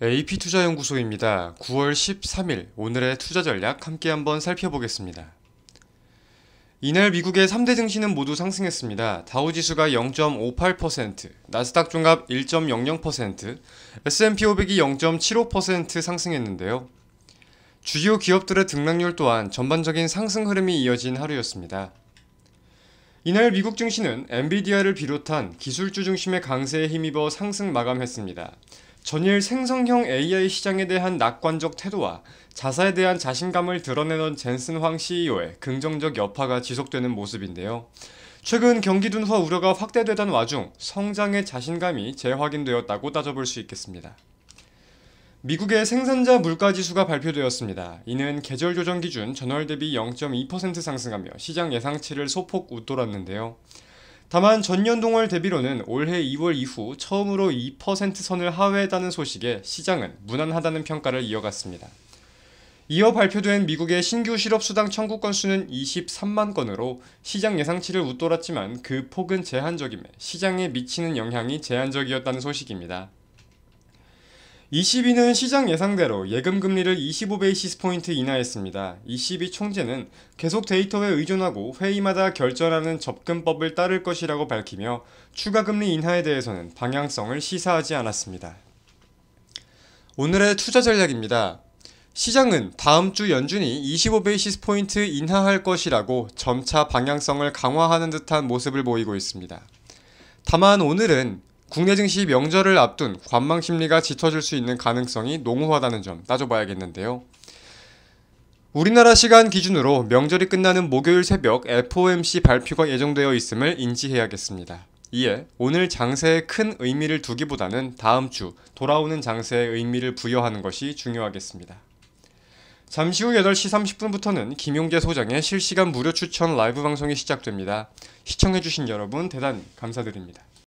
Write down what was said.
AP투자연구소입니다. 9월 13일 오늘의 투자 전략 함께 한번 살펴보겠습니다. 이날 미국의 3대 증시는 모두 상승했습니다. 다우지수가 0.58%, 나스닥 종합 1.00%, S&P 500이 0.75% 상승했는데요. 주요 기업들의 등락률 또한 전반적인 상승 흐름이 이어진 하루였습니다. 이날 미국 증시는 엔비디아를 비롯한 기술주 중심의 강세에 힘입어 상승 마감했습니다. 전일 생성형 AI 시장에 대한 낙관적 태도와 자사에 대한 자신감을 드러내던 젠슨 황 CEO의 긍정적 여파가 지속되는 모습인데요. 최근 경기 둔화 우려가 확대되던 와중 성장의 자신감이 재확인되었다고 따져볼 수 있겠습니다. 미국의 생산자 물가 지수가 발표되었습니다. 이는 계절 조정 기준 전월 대비 0.2% 상승하며 시장 예상치를 소폭 웃돌았는데요. 다만 전년 동월 대비로는 올해 2월 이후 처음으로 2% 선을 하회했다는 소식에 시장은 무난하다는 평가를 이어갔습니다. 이어 발표된 미국의 신규 실업수당 청구 건수는 23만 건으로 시장 예상치를 웃돌았지만 그 폭은 제한적임에 시장에 미치는 영향이 제한적이었다는 소식입니다. ECB는 시장 예상대로 예금 금리를 25베이시스 포인트 인하했습니다. ECB 총재는 계속 데이터에 의존하고 회의마다 결절하는 접근법을 따를 것이라고 밝히며 추가 금리 인하에 대해서는 방향성을 시사하지 않았습니다. 오늘의 투자 전략입니다. 시장은 다음 주 연준이 25베이시스 포인트 인하할 것이라고 점차 방향성을 강화하는 듯한 모습을 보이고 있습니다. 다만 오늘은 국내 증시 명절을 앞둔 관망 심리가 짙어질 수 있는 가능성이 농후하다는 점 따져봐야겠는데요. 우리나라 시간 기준으로 명절이 끝나는 목요일 새벽 FOMC 발표가 예정되어 있음을 인지해야겠습니다. 이에 오늘 장세에 큰 의미를 두기보다는 다음 주 돌아오는 장세에 의미를 부여하는 것이 중요하겠습니다. 잠시 후 8시 30분부터는 김용재 소장의 실시간 무료 추천 라이브 방송이 시작됩니다. 시청해주신 여러분 대단히 감사드립니다.